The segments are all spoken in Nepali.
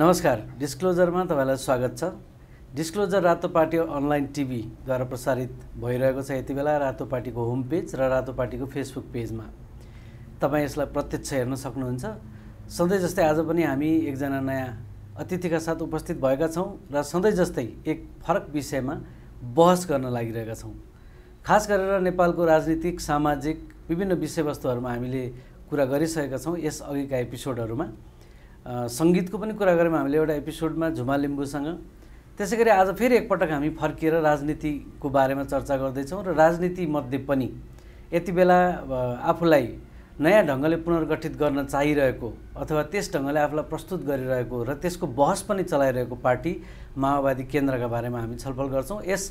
नमस्कार डिस्क्लोजरमा तपाईँलाई स्वागत छ डिस्क्लोजर रातो पार्टी अनलाइन टिभीद्वारा प्रसारित भइरहेको छ यति बेला रातो पार्टीको होम पेज र रातो पार्टीको फेसबुक पेजमा तपाईँ यसलाई प्रत्यक्ष हेर्न सक्नुहुन्छ सधैँ जस्तै आज पनि हामी एकजना नयाँ अतिथिका साथ उपस्थित भएका छौँ र सधैँ जस्तै एक फरक विषयमा बहस गर्न लागिरहेका छौँ खास गरेर नेपालको राजनीतिक सामाजिक विभिन्न विषयवस्तुहरूमा हामीले कुरा गरिसकेका छौँ यस अघिका एपिसोडहरूमा सङ्गीतको पनि कुरा गऱ्यौँ हामीले एउटा एपिसोडमा झुमा लिम्बूसँग त्यसै गरी आज फेरि एकपटक हामी फर्किएर राजनीतिको बारेमा चर्चा गर्दैछौँ र राजनीतिमध्ये पनि यति बेला आफूलाई नयाँ ढङ्गले पुनर्गठित गर्न चाहिरहेको अथवा त्यस ढङ्गले आफूलाई प्रस्तुत गरिरहेको र त्यसको बहस पनि चलाइरहेको पार्टी माओवादी केन्द्रका बारेमा हामी छलफल गर्छौँ यस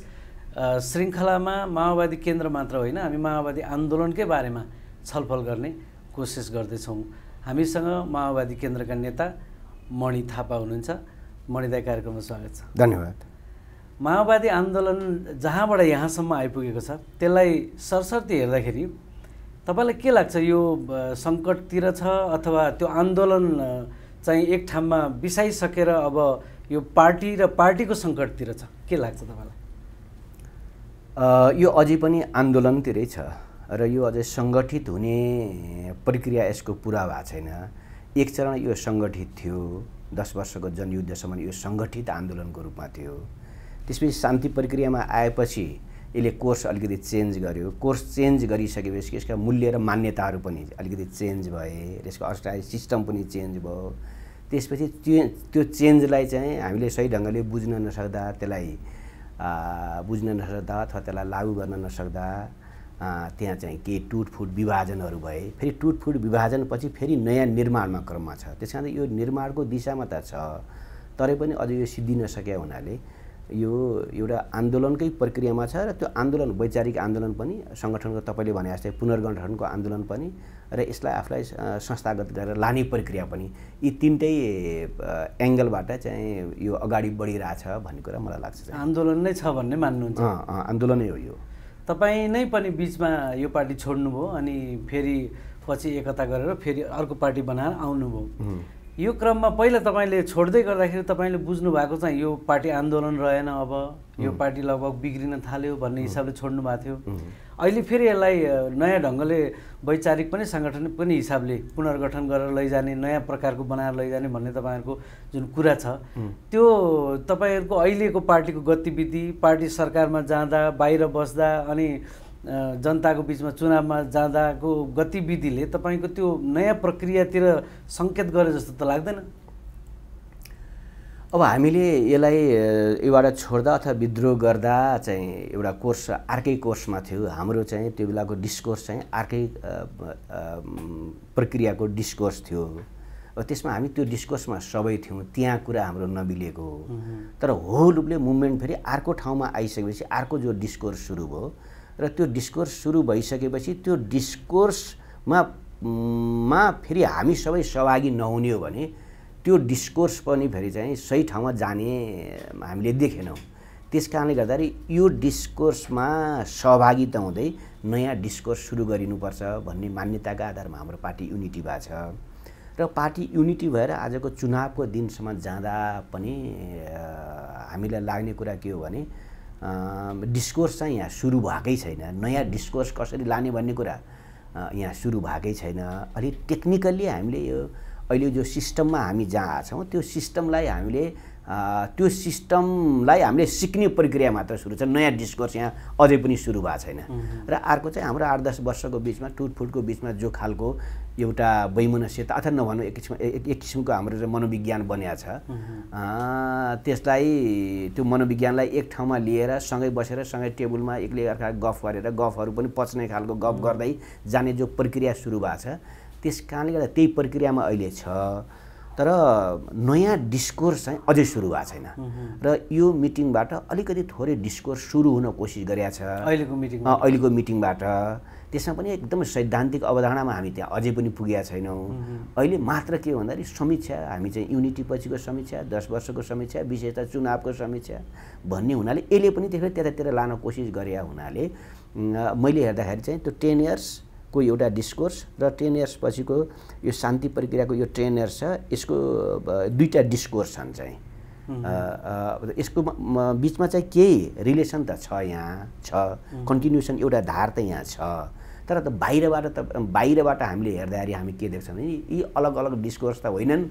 श्रृङ्खलामा माओवादी केन्द्र मात्र होइन हामी माओवादी आन्दोलनकै बारेमा छलफल गर्ने कोसिस गर्दैछौँ हामीसँग माओवादी केन्द्रका नेता मणि थापा हुनुहुन्छ मणिदाय कार्यक्रममा स्वागत छ धन्यवाद माओवादी आन्दोलन जहाँबाट यहाँसम्म आइपुगेको छ त्यसलाई सरसर्ती हेर्दाखेरि तपाईँलाई के लाग्छ यो सङ्कटतिर छ अथवा त्यो आन्दोलन चाहिँ एक ठाउँमा बिसाइसकेर अब यो पार्टी र पार्टीको सङ्कटतिर छ के लाग्छ तपाईँलाई यो अझै पनि आन्दोलनतिरै छ र यो अझै सङ्गठित हुने प्रक्रिया यसको पुरा भएको छैन एक चरण यो सङ्गठित थियो दस वर्षको जनयुद्धसम्म यो सङ्गठित आन्दोलनको रूपमा थियो त्यसपछि शान्ति प्रक्रियामा आएपछि यसले कोर्स अलिकति चेन्ज गर्यो कोर्स चेन्ज गरिसकेपछि यसका मूल्य र मान्यताहरू पनि अलिकति चेन्ज भए यसको अस्ट्राइज सिस्टम पनि चेन्ज भयो त्यसपछि त्यो त्यो चेन्जलाई चाहिँ हामीले सही ढङ्गले बुझ्न नसक्दा त्यसलाई बुझ्न नसक्दा अथवा त्यसलाई लागू गर्न नसक्दा त्यहाँ चाहिँ केही टुटफुट विभाजनहरू भए फेरि टुटफुट विभाजनपछि फेरि नयाँ निर्माणमा क्रममा छ त्यस कारण यो निर्माणको दिशामा त छ तरै पनि अझ यो सिद्धिन नसकेको हुनाले यो एउटा आन्दोलनकै प्रक्रियामा छ र त्यो आन्दोलन वैचारिक आन्दोलन पनि सङ्गठनको तपाईँले भने जस्तै पुनर्गठनको आन्दोलन पनि र यसलाई आफूलाई संस्थागत गरेर लाने प्रक्रिया पनि यी तिनटै एङ्गलबाट चाहिँ यो अगाडि बढिरहेछ भन्ने कुरा मलाई लाग्छ आन्दोलन नै छ भन्ने मान्नुहुन्छ आन्दोलनै हो यो तपाईँ नै पनि बिचमा यो पार्टी छोड्नुभयो अनि फेरि पछि एकता गरेर फेरि अर्को पार्टी बनाएर आउनुभयो यो क्रममा पहिला तपाईँले छोड्दै गर्दाखेरि तपाईँले बुझ्नु भएको चाहिँ यो पार्टी आन्दोलन रहेन अब यो पार्टी लगभग बिग्रिन थाल्यो भन्ने हिसाबले छोड्नु भएको थियो अहिले फेरि यसलाई नयाँ ढङ्गले वैचारिक पनि साङ्गठनिक पनि हिसाबले पुनर्गठन गरेर लैजाने नयाँ प्रकारको बनाएर लैजाने भन्ने तपाईँहरूको जुन कुरा छ त्यो तपाईँहरूको अहिलेको पार्टीको गतिविधि पार्टी सरकारमा जाँदा बाहिर बस्दा अनि जनताको बिचमा चुनावमा जाँदाको गतिविधिले तपाईँको त्यो नयाँ प्रक्रियातिर सङ्केत गरे जस्तो त लाग्दैन अब हामीले यसलाई एउटा छोड्दा अथवा विद्रोह गर्दा चाहिँ एउटा कोर्स अर्कै कोर्समा थियो हाम्रो चाहिँ त्यो बेलाको डिस्कोर्स चाहिँ अर्कै प्रक्रियाको डिस्कोर्स थियो अब त्यसमा हामी त्यो डिस्कोर्समा सबै थियौँ त्यहाँ कुरा हाम्रो नमिलेको हो तर होल रूपले मुभमेन्ट फेरि अर्को ठाउँमा आइसकेपछि अर्को जो डिस्कोर्स सुरु भयो र त्यो डिस्कोर्स सुरु भइसकेपछि त्यो डिस्कोर्समा मा फेरि हामी सबै सहभागी नहुने हो भने त्यो डिस्कोर्स पनि फेरि चाहिँ सही ठाउँमा जाने हामीले देखेनौँ त्यस कारणले गर्दाखेरि यो डिस्कोर्समा सहभागिता हुँदै नयाँ डिस्कोर्स सुरु गरिनुपर्छ भन्ने मान्यताका आधारमा हाम्रो पार्टी युनिटी भएको छ र पार्टी युनिटी भएर आजको चुनावको दिनसम्म जाँदा पनि हामीलाई लाग्ने कुरा के हो भने डिस्कोर्स चाहिँ यहाँ सुरु भएकै छैन नयाँ डिस्कोर्स कसरी लाने भन्ने कुरा यहाँ सुरु भएकै छैन अलिक टेक्निकल्ली हामीले यो अहिले जो सिस्टममा हामी जहाँ छौँ त्यो सिस्टमलाई हामीले त्यो सिस्टमलाई हामीले सिक्ने प्रक्रिया मात्र सुरु छ नयाँ डिस्कोर्स यहाँ अझै पनि सुरु भएको छैन र अर्को चाहिँ हाम्रो आठ दस वर्षको बिचमा टुटफुटको बिचमा जो खालको एउटा वैमनस्यता अथवा नभनौँ एक किसिम एक किसिमको हाम्रो मनोविज्ञान बनिएको छ त्यसलाई त्यो मनोविज्ञानलाई एक ठाउँमा लिएर सँगै बसेर सँगै टेबलमा एक्लै अर्का गफ गरेर गफहरू पनि पच्ने खालको गफ गर्दै जाने जो प्रक्रिया सुरु भएको छ त्यस कारणले गर्दा त्यही प्रक्रियामा अहिले छ तर नयाँ डिस्कोर्स चाहिँ अझै सुरु भएको छैन र यो मिटिङबाट अलिकति थोरै डिस्कोर्स सुरु हुन कोसिस गरेका छ अहिलेको मिटिङ अहिलेको मिटिङबाट त्यसमा पनि एकदमै सैद्धान्तिक अवधारणामा हामी त्यहाँ अझै पनि पुगेका छैनौँ अहिले मात्र के भन्दाखेरि समीक्षा हामी चाहिँ युनिटी पछिको समीक्षा दस वर्षको समीक्षा विशेषता चुनावको समीक्षा भन्ने हुनाले यसले पनि त्यसरी त्यतातिर लान कोसिस गरे हुनाले मैले हेर्दाखेरि चाहिँ त्यो टेन इयर्स को एउटा डिस्कोर्स र टेन इयर्स पछिको यो शान्ति प्रक्रियाको यो टेन इयर्स छ यसको दुईवटा डिस्कोर्स छन् चाहिँ यसको बिचमा चाहिँ केही रिलेसन त छ यहाँ छ कन्टिन्युसन एउटा धार त यहाँ छ तर त बाहिरबाट त बाहिरबाट हामीले हेर्दाखेरि हामी के देख्छौँ भने यी अलग अलग डिस्कोर्स त होइनन्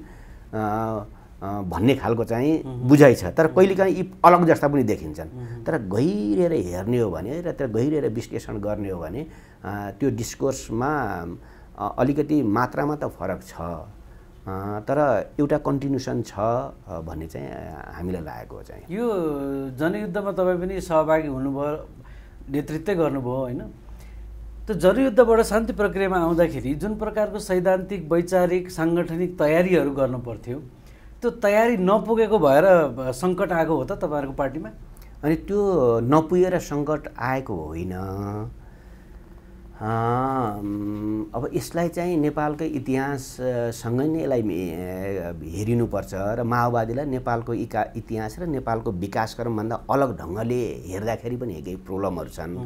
भन्ने खालको चाहिँ बुझाइ छ तर कहिलेकाहीँ यी अलग जस्ता पनि देखिन्छन् तर गहिरेर हेर्ने हो भने र त्यो गहिरेर विश्लेषण गर्ने हो भने त्यो डिस्कोर्समा अलिकति मात्रामा त फरक छ तर एउटा कन्टिन्युसन छ भन्ने चाहिँ हामीलाई लागेको चाहिँ यो जनयुद्धमा तपाईँ पनि सहभागी हुनुभयो नेतृत्व गर्नुभयो होइन त्यो जनयुद्धबाट शान्ति प्रक्रियामा आउँदाखेरि जुन प्रकारको सैद्धान्तिक वैचारिक साङ्गठनिक तयारीहरू गर्नु पर्थ्यो त्यो तयारी नपुगेको भएर सङ्कट आएको हो त तपाईँहरूको पार्टीमा अनि त्यो नपुगेर सङ्कट आएको होइन अब यसलाई चाहिँ नेपालकै इतिहाससँगै नै यसलाई हेरिनुपर्छ र माओवादीलाई नेपालको इका इतिहास र नेपालको विकासक्रमभन्दा अलग ढङ्गले हेर्दाखेरि पनि एकै प्रब्लमहरू छन्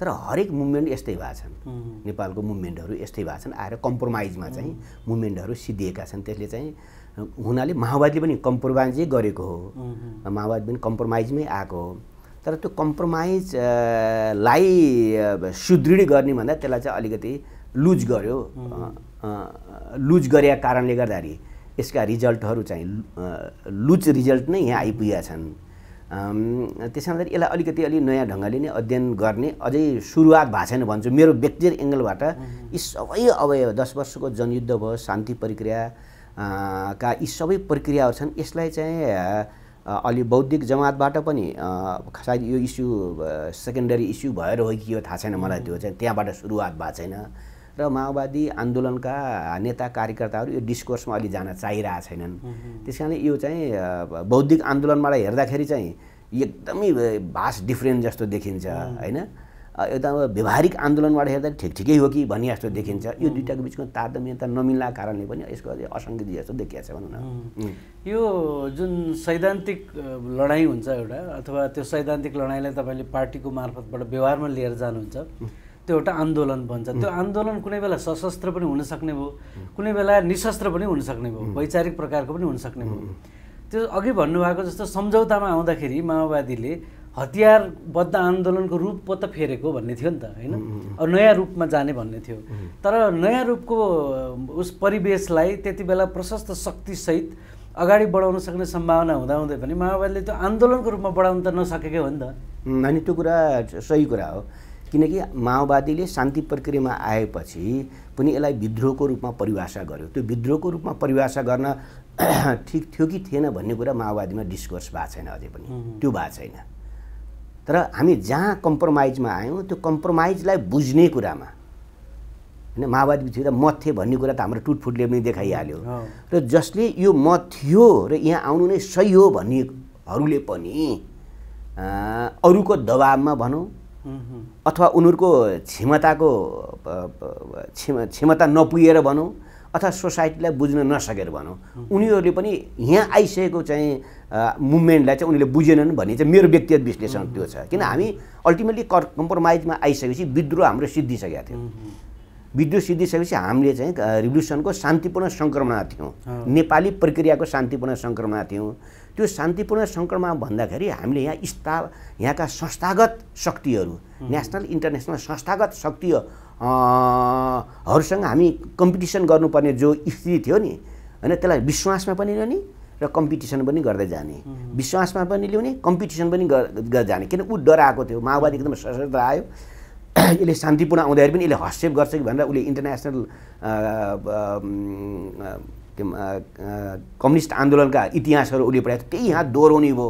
तर हरेक मुभमेन्ट यस्तै भएको छन् नेपालको मुभमेन्टहरू यस्तै भएको छन् आएर कम्प्रोमाइजमा चाहिँ मुभमेन्टहरू सिद्धिएका छन् त्यसले चाहिँ हुनाले माओवादीले पनि कम्प्रोमाइजै गरेको हो माओवादी पनि कम्प्रोमाइजमै आएको हो तर त्यो कम्प्रोमाइजलाई सुदृढ गर्ने भन्दा त्यसलाई चाहिँ अलिकति लुज गर्यो लुज गरेका कारणले गर्दाखेरि यसका रिजल्टहरू चाहिँ लुज रिजल्ट नै यहाँ आइपुगेका छन् त्यस हुँदाखेरि यसलाई अलिकति अलि नयाँ ढङ्गले नै अध्ययन गर्ने अझै सुरुवात भएको छैन भन्छु मेरो व्यक्तिगत एङ्गलबाट यी सबै अब दस वर्षको जनयुद्ध भयो शान्ति प्रक्रिया का यी सबै प्रक्रियाहरू छन् यसलाई चाहिँ अलि बौद्धिक जमातबाट पनि सायद यो इस्यु सेकेन्डरी इस्यु भएर हो कि यो थाहा छैन मलाई त्यो चाहिँ त्यहाँबाट सुरुवात भएको छैन र माओवादी आन्दोलनका नेता कार्यकर्ताहरू यो डिस्कोर्समा अलि जान चाहिरहेका छैनन् त्यस कारणले यो चाहिँ बौद्धिक आन्दोलनबाट हेर्दाखेरि चाहिँ एकदमै भास्ट डिफ्रेन्ट जस्तो देखिन्छ होइन यता व्यवहारिक आन्दोलनबाट हेर्दा ठिक ठिकै हो कि भन्ने जस्तो देखिन्छ यो दुइटाको बिचको तारतम्यता नमिल्ला कारणले पनि यसको अझै असङ्गति जस्तो देखिया छ भनौँ न यो जुन सैद्धान्तिक लडाइँ हुन्छ एउटा अथवा त्यो सैद्धान्तिक लडाइँलाई तपाईँले पार्टीको मार्फतबाट व्यवहारमा लिएर जानुहुन्छ त्यो एउटा आन्दोलन बन्छ त्यो आन्दोलन कुनै बेला सशस्त्र पनि हुनसक्ने भयो कुनै बेला निशस्त्र पनि हुनसक्ने भयो वैचारिक प्रकारको पनि हुनसक्ने भयो त्यो अघि भन्नुभएको जस्तो सम्झौतामा आउँदाखेरि माओवादीले हतियारबद्ध आन्दोलनको रूप पो त फेरेको भन्ने थियो नि त होइन नयाँ रूपमा जाने भन्ने थियो तर नयाँ रूपको उस परिवेशलाई त्यति बेला प्रशस्त शक्तिसहित अगाडि बढाउन सक्ने सम्भावना हुँदाहुँदै पनि माओवादीले त्यो आन्दोलनको रूपमा बढाउन त नसकेकै हो नि त अनि त्यो कुरा सही कुरा हो किनकि माओवादीले शान्ति प्रक्रियामा आएपछि पनि यसलाई विद्रोहको रूपमा परिभाषा गर्यो त्यो विद्रोहको रूपमा परिभाषा गर्न ठिक थियो कि थिएन भन्ने कुरा माओवादीमा डिस्कोर्स भएको छैन अझै पनि त्यो भएको छैन तर हामी जहाँ कम्प्रोमाइजमा आयौँ त्यो कम्प्रोमाइजलाई बुझ्ने कुरामा होइन माओवादी पछि त म थिएँ भन्ने कुरा त हाम्रो टुटफुटले पनि देखाइहाल्यो र जसले यो म थियो र यहाँ आउनु नै सही हो भन्नेहरूले पनि अरूको दबाबमा भनौँ अथवा उनीहरूको क्षमताको क्षमता नपुगेर भनौँ अथवा सोसाइटीलाई बुझ्न नसकेर भनौँ उनीहरूले पनि यहाँ आइसकेको चाहिँ मुभमेन्टलाई चाहिँ उनीहरूले बुझेनन् भन्ने चाहिँ मेरो व्यक्तिगत विश्लेषण त्यो छ किन हामी अल्टिमेटली कर कम्प्रोमाइजमा आइसकेपछि विद्रोह हाम्रो सिद्धिसकेका थियौँ विद्रोह सिद्धिसकेपछि हामीले चाहिँ रिभोल्युसनको शान्तिपूर्ण सङ्क्रमण थियौँ नेपाली प्रक्रियाको शान्तिपूर्ण सङ्क्रमण थियौँ त्यो शान्तिपूर्ण सङ्क्रमण भन्दाखेरि हामीले यहाँ स्था यहाँका संस्थागत शक्तिहरू नेसनल इन्टरनेसनल संस्थागत शक्ति हरूसँग हामी कम्पिटिसन गर्नुपर्ने जो स्थिति थियो नि होइन त्यसलाई विश्वासमा पनि ल्याउने र कम्पिटिसन पनि गर्दै जाने विश्वासमा पनि ल्याउने कम्पिटिसन पनि जाने किन ऊ डराएको थियो माओवादी एकदम सशस्त्र आयो यसले शान्तिपूर्ण आउँदाखेरि पनि यसले हस्टेप गर्छ कि भनेर उसले इन्टरनेसनल कम्युनिस्ट आन्दोलनका इतिहासहरू उसले पढाएको थियो त्यही यहाँ दोहोऱ्याउने भयो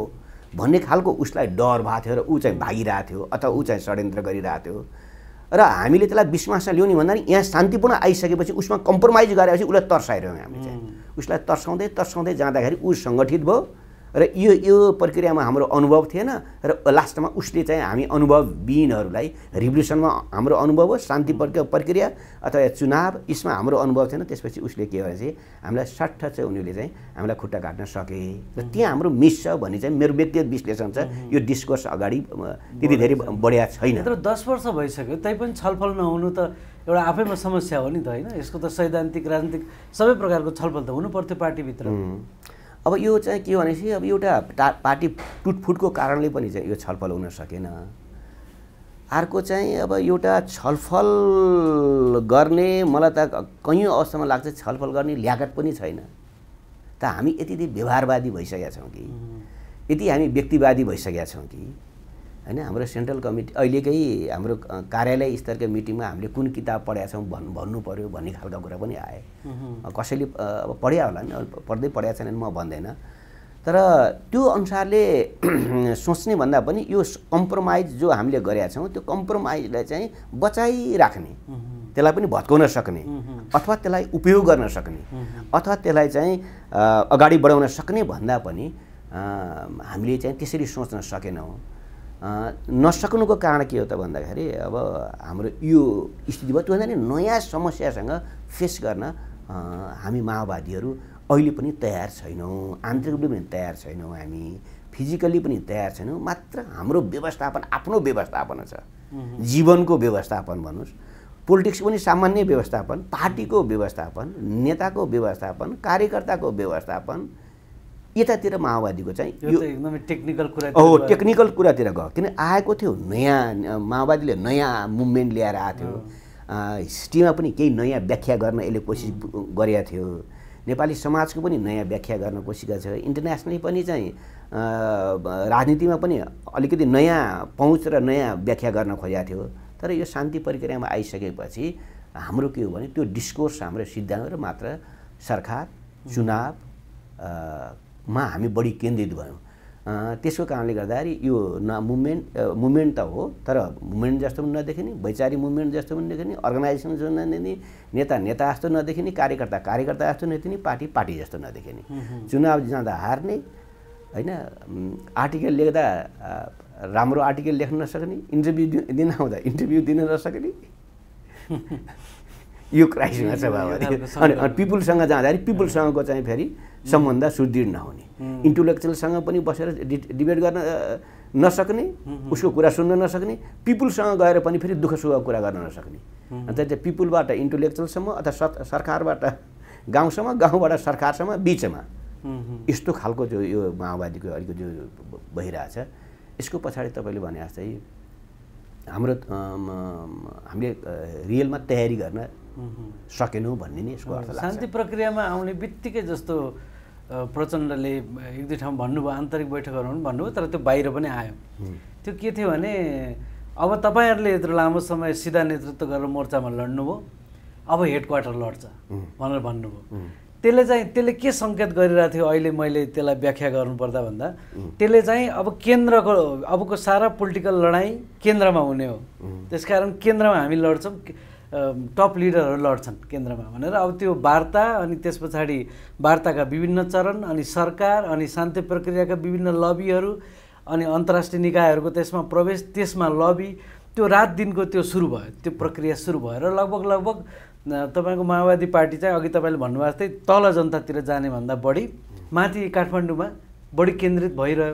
भन्ने खालको उसलाई डर भएको थियो र ऊ चाहिँ भागिरहेको थियो अथवा ऊ चाहिँ षड्यन्त्र गरिरहेको थियो र हामीले त्यसलाई विश्वासमा ल्याउने भन्दा यहाँ शान्तिपूर्ण आइसकेपछि उसमा कम्प्रोमाइज गरेपछि उसलाई तर्साइरह्यौँ हामीले चाहिँ उसलाई तर्साउँदै तर्साउँदै जाँदाखेरि ऊ सङ्गठित भयो र यो यो प्रक्रियामा हाम्रो अनुभव थिएन र लास्टमा उसले चाहिँ हामी अनुभवविहीनहरूलाई रिभोल्युसनमा हाम्रो अनुभव हो शान्ति प्रक्रिया प्रक्रिया अथवा चुनाव यसमा हाम्रो अनुभव थिएन त्यसपछि उसले के भने चाहिँ हामीलाई सट्ठ चाहिँ उनीहरूले चाहिँ हामीलाई खुट्टा काट्न सके र त्यहाँ हाम्रो मिस छ भन्ने चाहिँ मेरो व्यक्तिगत विश्लेषण छ यो डिस्कोर्स अगाडि त्यति धेरै बढिया छैन तर दस वर्ष भइसक्यो पनि छलफल नहुनु त एउटा आफैमा समस्या हो नि त होइन यसको त सैद्धान्तिक राजनीतिक सबै प्रकारको छलफल त हुनुपर्थ्यो पर्थ्यो पार्टीभित्र अब यो चाहिँ के भनेपछि अब एउटा पार्टी टुटफुटको कारणले पनि चाहिँ यो छलफल हुन सकेन अर्को चाहिँ अब एउटा छलफल गर्ने मलाई त कैयौँ अवस्थामा लाग्छ छलफल गर्ने ल्यागत पनि छैन त हामी यति व्यवहारवादी भइसकेका छौँ कि यति हामी व्यक्तिवादी भइसकेका छौँ कि होइन हाम्रो सेन्ट्रल कमिटी अहिलेकै हाम्रो कार्यालय स्तरको मिटिङमा हामीले कुन किताब पढेका छौँ भन् भन्नु पऱ्यो भन्ने खालको कुरा पनि आए कसैले अब पढिया होला नि पढ्दै पढिया छैनन् म भन्दैन तर त्यो अनुसारले सोच्ने भन्दा पनि यो कम्प्रोमाइज जो हामीले गरेका छौँ त्यो कम्प्रोमाइजलाई चाहिँ बचाइराख्ने त्यसलाई पनि भत्काउन सक्ने अथवा त्यसलाई उपयोग गर्न सक्ने अथवा त्यसलाई चाहिँ अगाडि बढाउन सक्ने भन्दा पनि हामीले चाहिँ त्यसरी सोच्न सकेनौँ नसक्नुको कारण के हो त भन्दाखेरि अब हाम्रो यो स्थितिमा त्यो भन्दा नि नयाँ समस्यासँग फेस गर्न हामी माओवादीहरू अहिले पनि तयार छैनौँ आन्तरिक रूपले पनि तयार छैनौँ हामी फिजिकल्ली पनि तयार छैनौँ मात्र हाम्रो व्यवस्थापन आफ्नो व्यवस्थापन छ जीवनको व्यवस्थापन भन्नुहोस् पोलिटिक्स पनि सामान्य व्यवस्थापन पार्टीको व्यवस्थापन नेताको व्यवस्थापन कार्यकर्ताको व्यवस्थापन यतातिर माओवादीको चाहिँ यो एकदमै टेक्निकल कुरा हो टेक्निकल कुरातिर गयो किन आएको थियो नयाँ माओवादीले नयाँ मुभमेन्ट ल्याएर आएको थियो हिस्ट्रीमा पनि केही नयाँ व्याख्या गर्न यसले कोसिस गरेका थियो नेपाली समाजको पनि नयाँ व्याख्या गर्न कोसिस गरेको छ इन्टरनेसनली पनि चाहिँ राजनीतिमा पनि अलिकति नयाँ पहुँच र नयाँ व्याख्या गर्न खोजेको थियो तर यो शान्ति प्रक्रियामा आइसकेपछि हाम्रो के हो भने त्यो डिस्कोर्स हाम्रो सिद्धान्त मात्र सरकार चुनाव मा हामी बढी केन्द्रित भयौँ त्यसको कारणले गर्दाखेरि यो न मुभमेन्ट मुभमेन्ट त हो तर मुभमेन्ट जस्तो पनि नदेखिने वैचारिक मुभमेन्ट जस्तो पनि नदेखिने अर्गनाइजेसन जस्तो नदेखिने नेता नेता जस्तो नदेखिने कार्यकर्ता कार्यकर्ता जस्तो नदेखिने पार्टी पार्टी जस्तो नदेखिने चुनाव जाँदा हार्ने होइन आर्टिकल लेख्दा राम्रो आर्टिकल लेख्न नसक्ने इन्टरभ्यू दिन आउँदा इन्टरभ्यू दिन नसक्ने यो क्राइसमा छ बाबाले अनि पिपुलसँग जाँदाखेरि पिपुलसँगको चाहिँ फेरि सम्बन्ध सुदृढ नहुने इन्टलेक्चुअलसँग पनि बसेर डिबेट गर्न नसक्ने उसको कुरा सुन्न नसक्ने पिपुलसँग गएर पनि फेरि दुःख सुखको कुरा गर्न नसक्ने अन्त त्यो पिपुलबाट इन्टलेक्चुअलसम्म अथवा सरकारबाट गाउँसम्म गाउँबाट सरकारसम्म बिचमा यस्तो खालको जो यो माओवादीको अहिलेको जो भइरहेछ यसको पछाडि तपाईँले भने जस्तै हाम्रो हामीले रियलमा तयारी गर्न सकेनौँ भन्ने नै यसको अर्थ शान्ति प्रक्रियामा आउने बित्तिकै जस्तो प्रचण्डले एक दुई ठाउँ भन्नुभयो आन्तरिक बैठकहरू पनि भन्नुभयो तर त्यो बाहिर पनि आयो त्यो के थियो भने अब तपाईँहरूले यत्रो लामो समय सिधा नेतृत्व गरेर मोर्चामा लड्नुभयो अब हेड क्वार्टर लड्छ भनेर भन्नुभयो त्यसले चाहिँ त्यसले के सङ्केत गरिरहेको थियो अहिले मैले त्यसलाई व्याख्या गर्नुपर्दा भन्दा त्यसले चाहिँ अब केन्द्रको अबको सारा पोलिटिकल लडाइँ केन्द्रमा हुने हो त्यसकारण केन्द्रमा हामी लड्छौँ टप लिडरहरू लड्छन् केन्द्रमा भनेर अब त्यो वार्ता अनि त्यस पछाडि वार्ताका विभिन्न चरण अनि सरकार अनि शान्ति प्रक्रियाका विभिन्न लबीहरू अनि अन्तर्राष्ट्रिय निकायहरूको त्यसमा प्रवेश त्यसमा लबी त्यो रात दिनको त्यो सुरु भयो त्यो प्रक्रिया सुरु भयो र लगभग लगभग तपाईँको माओवादी पार्टी चाहिँ अघि तपाईँले भन्नुभएको जस्तै तल जनतातिर जानेभन्दा बढी माथि काठमाडौँमा बढी केन्द्रित भइरह्यो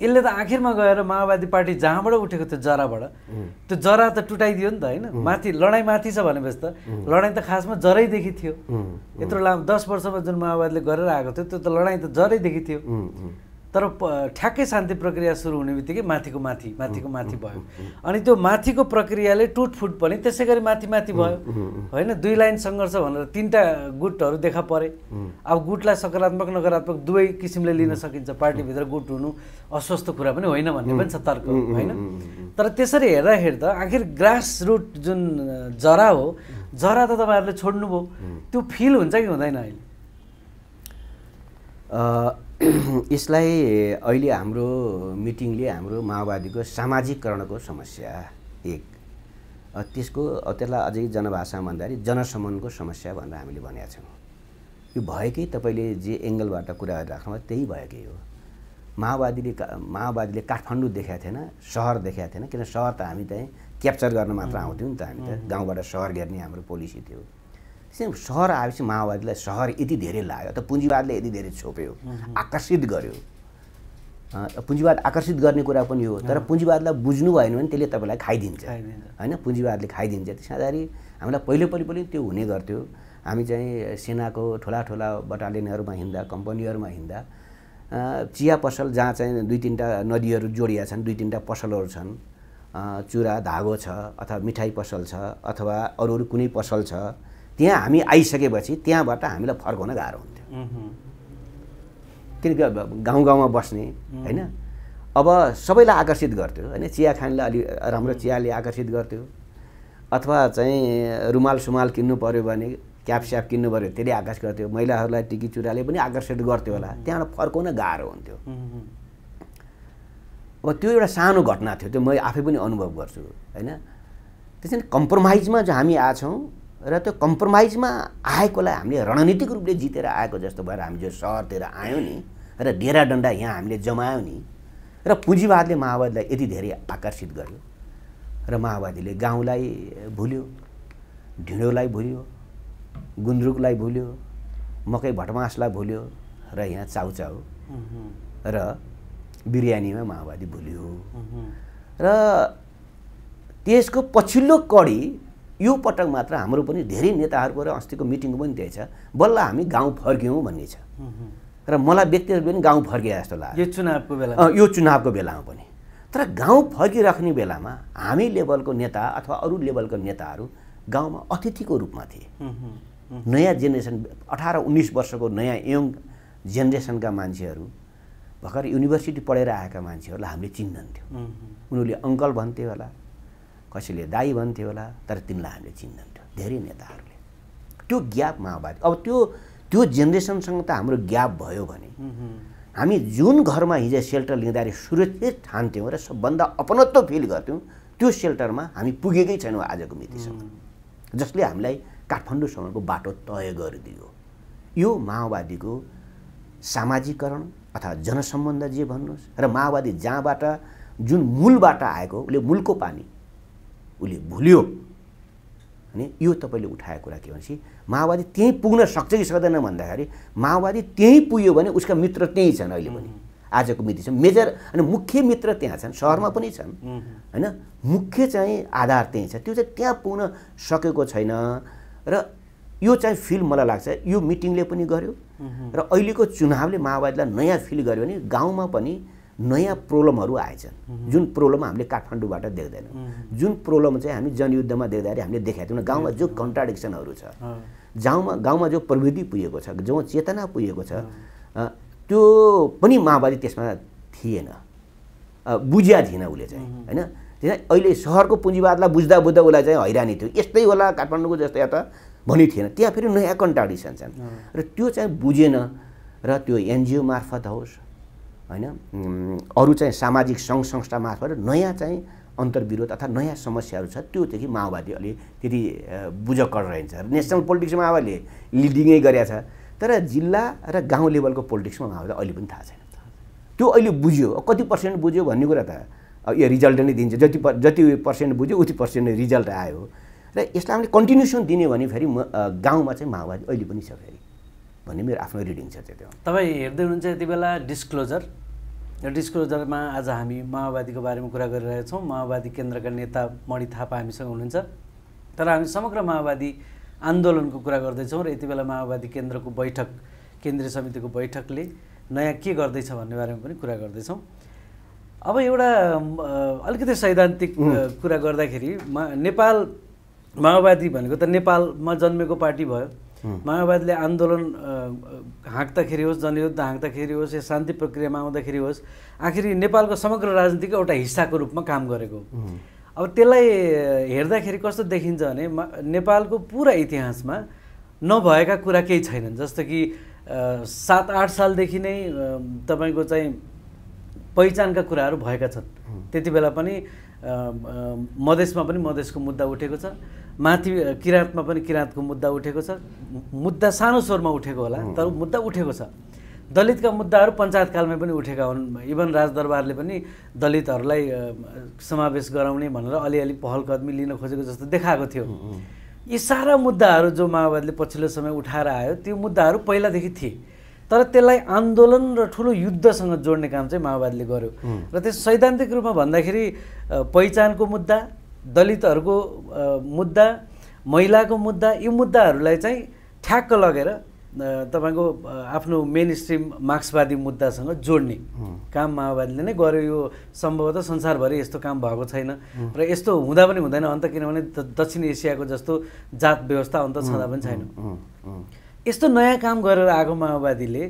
यसले त आखिरमा गएर माओवादी पार्टी जहाँबाट उठेको त्यो जराबाट त्यो जरा त टुटाइदियो नि त होइन माथि लडाइँ माथि छ भनेपछि त लडाइँ त खासमा जरैदेखि थियो यत्रो लामो दस वर्षमा जुन माओवादीले गरेर आएको थियो त्यो त लडाइँ त जरैदेखि थियो तर ठ्याक्कै शान्ति प्रक्रिया सुरु हुने बित्तिकै माथिको माथि माथिको माथि भयो अनि त्यो माथिको प्रक्रियाले टुटफुट पनि त्यसै गरी माथि माथि भयो होइन दुई लाइन सङ्घर्ष भनेर तिनवटा गुटहरू देखा परे अब गुटलाई सकारात्मक नकारात्मक दुवै किसिमले लिन सकिन्छ पार्टीभित्र गुट हुनु अस्वस्थ कुरा पनि होइन भन्ने पनि छ तर्क होइन तर त्यसरी हेर्दा हेर्दा आखिर ग्रास रुट जुन जरा हो जरा त तपाईँहरूले छोड्नुभयो त्यो फिल हुन्छ कि हुँदैन अहिले यसलाई अहिले हाम्रो मिटिङले हाम्रो माओवादीको सामाजिकरणको समस्या एक त्यसको त्यसलाई अझै जनभाषामा भन्दाखेरि जनसम्मनको समस्या भनेर हामीले भनेका छौँ यो भएकै तपाईँले जे एङ्गलबाट कुरा राख्नुभयो त्यही भएकै हो माओवादीले माओवादीले काठमाडौँ देखाएको थिएन सहर देखाएको थिएन किन सहर त हामी चाहिँ क्याप्चर गर्न मात्र आउँथ्यौँ नि त हामी त गाउँबाट सहर घेर्ने हाम्रो पोलिसी थियो त्यसै सहर आएपछि माओवादीलाई सहर यति धेरै लाग्यो त पुँजीवादले यति धेरै छोप्यो आकर्षित गर्यो पुँजीवाद आकर्षित गर्ने कुरा पनि हो तर पुँजीवादलाई बुझ्नु भएन भने त्यसले तपाईँलाई खाइदिन्छ होइन पुँजीवादले खाइदिन्छ त्यस हामीलाई पहिले पहिले पनि त्यो हुने गर्थ्यो हामी चाहिँ सेनाको ठुला ठुला बटालियनहरूमा हिँड्दा कम्पनीहरूमा हिँड्दा चिया पसल जहाँ चाहिँ दुई तिनवटा नदीहरू जोडिया छन् दुई तिनवटा पसलहरू छन् चुरा धागो छ अथवा मिठाई पसल छ अथवा अरू अरू कुनै पसल छ त्यहाँ हामी आइसकेपछि त्यहाँबाट हामीलाई फर्काउन गाह्रो हुन्थ्यो किनकि गाउँ गाउँमा बस्ने होइन अब सबैलाई आकर्षित गर्थ्यो होइन चिया खानेलाई अलि राम्रो चियाले आकर्षित गर्थ्यो अथवा चाहिँ रुमाल सुमाल किन्नु पऱ्यो भने क्याप स्याप किन्नु पऱ्यो त्यसले आकर्षित गर्थ्यो महिलाहरूलाई टिकी चुराले पनि आकर्षित गर्थ्यो होला त्यहाँबाट फर्काउन गाह्रो हुन्थ्यो अब त्यो एउटा सानो घटना थियो त्यो म आफै पनि अनुभव गर्छु होइन त्यसरी कम्प्रोमाइजमा जो हामी आएछौँ र त्यो कम्प्रोमाइजमा आएकोलाई हामीले रणनीतिक रूपले जितेर आएको जस्तो भएर हामी जो सहरतिर आयौँ नि र डेरा डन्डा यहाँ हामीले जमायौँ नि र पुँजीवादले माओवादीलाई यति धेरै आकर्षित गर्यो र माओवादीले गाउँलाई भुल्यो ढिँडोलाई भुल्यो गुन्द्रुकलाई भुल्यो मकै भटमासलाई भुल्यो र यहाँ चाउचाउ र बिरयानीमा माओवादी भुल्यो र त्यसको पछिल्लो कडी यो पटक मात्र हाम्रो पनि धेरै नेताहरूको र अस्तिको मिटिङ पनि त्यही छ बल्ल हामी गाउँ फर्क्यौँ भन्ने छ र मलाई व्यक्तिगत पनि गाउँ फर्किए जस्तो लाग्यो यो चुनावको बेला यो चुनावको बेलामा पनि तर गाउँ फर्किराख्ने बेलामा हामी लेभलको नेता अथवा अरू लेभलको नेताहरू गाउँमा अतिथिको रूपमा थिए नयाँ जेनेरेसन अठार उन्नाइस वर्षको नयाँ यङ जेनेरेसनका मान्छेहरू भर्खर युनिभर्सिटी पढेर आएका मान्छेहरूलाई हामीले चिन्दैनथ्यौँ उनीहरूले अङ्कल भन्थे होला कसैले दाई भन्थ्यो होला तर तिनलाई हामीले चिन्दैनथ्यो धेरै नेताहरूले त्यो ग्याप माओवादी अब त्यो त्यो जेनेरेसनसँग त हाम्रो ग्याप भयो भने हामी जुन घरमा हिजो सेल्टर लिँदाखेरि सुरक्षित ठान्थ्यौँ र सबभन्दा अपनत्व फिल गर्थ्यौँ त्यो सेल्टरमा हामी पुगेकै छैनौँ आजको मितिसम्म जसले हामीलाई काठमाडौँसम्मको बाटो तय गरिदियो यो माओवादीको सामाजिकरण अथवा जनसम्बन्ध जे भन्नुहोस् र माओवादी जहाँबाट जुन मूलबाट आएको उसले मूलको पानी उसले भुल्यो अनि यो तपाईँले उठाएको कुरा के भनेपछि माओवादी त्यहीँ पुग्न सक्छ कि सक्दैन भन्दाखेरि माओवादी त्यहीँ पुग्यो भने उसका मित्र त्यहीँ छन् अहिले पनि आजको मिति छ मेजर अनि मुख्य मित्र त्यहाँ छन् सहरमा पनि छन् होइन मुख्य चाहिँ आधार त्यहीँ छ त्यो चाहिँ त्यहाँ पुग्न सकेको छैन र यो चाहिँ फिल मलाई लाग्छ यो मिटिङले पनि गर्यो र अहिलेको चुनावले माओवादीलाई नयाँ फिल गर्यो भने गाउँमा पनि नयाँ प्रब्लमहरू आएछन् जुन प्रोब्लम हामीले काठमाडौँबाट देख्दैनौँ जुन प्रोब्लम चाहिँ हामी जनयुद्धमा देख्दाखेरि हामीले देखाएको थियौँ गाउँमा जो कन्ट्राडिक्सनहरू छ गाउँमा गाउँमा जो प्रविधि पुगेको छ जो चेतना पुगेको छ त्यो पनि माओवादी त्यसमा थिएन बुझिया थिएन उसले चाहिँ होइन त्यस अहिले सहरको पुँजीवादलाई बुझ्दा बुझ्दा उसलाई चाहिँ हैरानी थियो यस्तै होला काठमाडौँको जस्तै त भनि थिएन त्यहाँ फेरि नयाँ कन्ट्राडिक्सन छन् र त्यो चाहिँ बुझेन र त्यो एनजिओ मार्फत होस् होइन अरू चाहिँ सामाजिक सङ्घ संस्था मार्फत नयाँ चाहिँ अन्तर्विरोध अथवा नयाँ समस्याहरू छ त्योदेखि माओवादी अलि त्यति बुझकर रहन्छ नेसनल पोलिटिक्समा माओवादीले लिडिङै गरेका छ तर जिल्ला र गाउँ लेभलको पोलिटिक्समा माओवादी अहिले पनि थाहा छैन त्यो अहिले बुझ्यो कति पर्सेन्ट बुझ्यो भन्ने कुरा त यो रिजल्ट नै दिन्छ जति जति पर्सेन्ट बुझ्यो उति पर्सेन्ट रिजल्ट आयो र यसलाई हामीले कन्टिन्युसन दिने भने फेरि गाउँमा चाहिँ माओवादी अहिले पनि छ फेरि भन्ने मेरो आफ्नो रिडिङ छ त्यति तपाईँ हेर्दै हुनुहुन्छ यति बेला डिस्क्लोजर डिस्क्लोजरमा आज हामी माओवादीको बारेमा कुरा गरिरहेछौँ माओवादी केन्द्रका नेता मणि थापा हामीसँग हुनुहुन्छ तर हामी समग्र माओवादी आन्दोलनको कुरा गर्दैछौँ र यति बेला माओवादी केन्द्रको बैठक केन्द्रीय समितिको बैठकले नयाँ के गर्दैछ भन्ने बारेमा पनि कुरा गर्दैछौँ अब एउटा अलिकति सैद्धान्तिक कुरा गर्दाखेरि मा नेपाल माओवादी भनेको त नेपालमा जन्मेको पार्टी भयो माओवादीले आन्दोलन हाँक्दाखेरि होस् जनयुद्ध हाँक्दाखेरि होस् या शान्ति प्रक्रियामा आउँदाखेरि होस् आखिरी नेपालको समग्र राजनीतिको एउटा हिस्साको रूपमा काम गरेको अब त्यसलाई हेर्दाखेरि कस्तो देखिन्छ भने नेपालको पुरा इतिहासमा नभएका कुरा केही छैनन् जस्तो कि सात आठ सालदेखि नै तपाईँको चाहिँ पहिचानका कुराहरू भएका छन् त्यति बेला पनि मधेसमा पनि मधेसको मुद्दा उठेको छ माथि किराँतमा पनि किराँतको मुद्दा उठेको छ मुद्दा सानो स्वरमा उठेको होला तर मुद्दा उठेको छ दलितका मुद्दाहरू पञ्चायतकालमै पनि उठेका हुन् इभन राजदरबारले पनि दलितहरूलाई समावेश गराउने भनेर अलिअलि पहल कदमी लिन खोजेको जस्तो देखाएको थियो यी सारा मुद्दाहरू जो माओवादीले पछिल्लो समय उठाएर आयो त्यो मुद्दाहरू पहिलादेखि थिए तर त्यसलाई आन्दोलन र ठुलो युद्धसँग जोड्ने काम चाहिँ माओवादीले गर्यो र त्यस सैद्धान्तिक रूपमा भन्दाखेरि पहिचानको मुद्दा दलितहरूको मुद्दा महिलाको मुद्दा यी मुद्दाहरूलाई चाहिँ ठ्याक्क लगेर तपाईँको आफ्नो मेन स्ट्रिम मार्क्सवादी मुद्दासँग जोड्ने काम माओवादीले नै गर्यो यो सम्भवतः संसारभरि यस्तो काम भएको छैन र यस्तो हुँदा पनि हुँदैन अन्त किनभने दक्षिण एसियाको जस्तो जात व्यवस्था अन्त छँदा पनि छैन यस्तो नयाँ काम गरेर आएको माओवादीले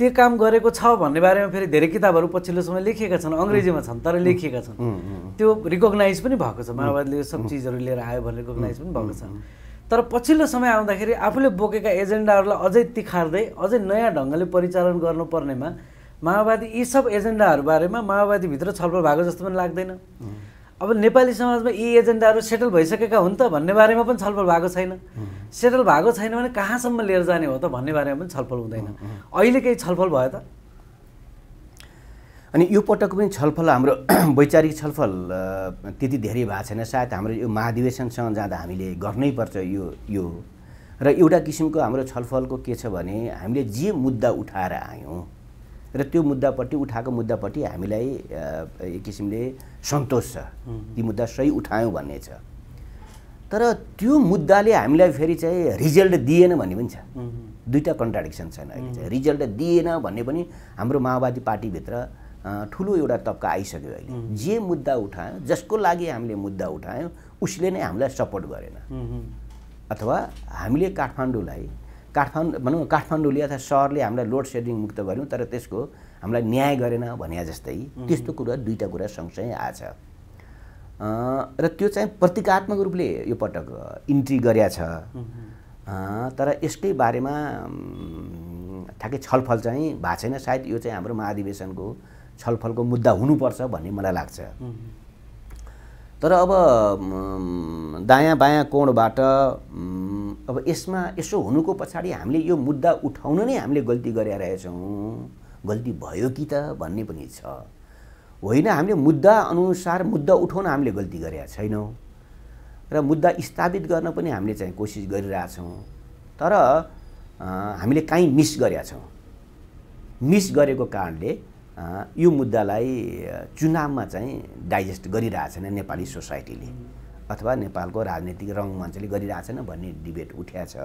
त्यो काम गरेको छ भन्ने बारेमा फेरि धेरै किताबहरू पछिल्लो समय लेखिएका छन् अङ्ग्रेजीमा छन् तर लेखिएका छन् त्यो रिकग्नाइज पनि भएको छ माओवादीले सब चिजहरू लिएर आयो भनेर रिकगनाइज पनि भएको छ तर पछिल्लो समय आउँदाखेरि आफूले बोकेका एजेन्डाहरूलाई अझै तिखार्दै अझै नयाँ ढङ्गले परिचालन गर्नुपर्नेमा माओवादी यी सब एजेन्डाहरू बारेमा माओवादीभित्र छलफल भएको जस्तो पनि लाग्दैन अब नेपाली समाजमा यी एजेन्डाहरू सेटल भइसकेका हुन् त भन्ने बारेमा पनि छलफल भएको छैन सेटल भएको छैन भने कहाँसम्म लिएर जाने हो त भन्ने बारेमा पनि छलफल हुँदैन अहिले केही छलफल भयो त अनि यो पटक पनि छलफल हाम्रो वैचारिक छलफल त्यति धेरै भएको छैन सायद हाम्रो यो महाधिवेशनसँग जाँदा हामीले गर्नै पर्छ यो यो र एउटा किसिमको हाम्रो छलफलको के छ भने हामीले जे मुद्दा उठाएर आयौँ र त्यो मुद्दापट्टि उठाएको मुद्दापट्टि हामीलाई एक किसिमले सन्तोष छ ती मुद्दा सही उठायौँ भन्ने छ तर त्यो मुद्दाले हामीलाई फेरि चाहिँ रिजल्ट दिएन भन्ने पनि छ दुईवटा कन्ट्राडिक्सन छैन अहिले चाहिँ रिजल्ट दिएन भन्ने पनि हाम्रो माओवादी पार्टीभित्र ठुलो एउटा तबका आइसक्यो अहिले जे मुद्दा उठायौँ जसको लागि हामीले मुद्दा उठायौँ उसले नै हामीलाई सपोर्ट गरेन अथवा हामीले काठमाडौँलाई काठमाडौँ भनौँ काठमाडौँले अथवा सहरले हामीलाई लोड सेडिङ मुक्त गऱ्यौँ तर त्यसको हामीलाई न्याय गरेन भने जस्तै त्यस्तो कुरा दुईवटा कुरा सँगसँगै आएछ र त्यो चाहिँ प्रतीकात्मक रूपले यो पटक इन्ट्री गरेका छ तर यसकै बारेमा ठ्याक्कै छलफल चाहिँ भएको छैन सायद यो चाहिँ हाम्रो महाधिवेशनको छलफलको मुद्दा हुनुपर्छ भन्ने मलाई लाग्छ तर अब दायाँ बायाँ कोणबाट अब यसमा यसो हुनुको पछाडि हामीले यो मुद्दा उठाउन नै हामीले गल्ती गरेर रहेछौँ गल्ती भयो कि त भन्ने पनि छ होइन हामीले मुद्दा अनुसार मुद्दा उठाउन हामीले गल्ती गरेका छैनौँ र मुद्दा स्थापित गर्न पनि हामीले चाहिँ कोसिस गरिरहेछौँ तर हामीले काहीँ मिस गरेका छौँ मिस गरेको कारणले यो मुद्दालाई चुनावमा चाहिँ डाइजेस्ट गरिरहेको छैन नेपाली सोसाइटीले अथवा नेपालको राजनीतिक रङ्गमञ्चले गरिरहेको भन्ने डिबेट उठ्या छ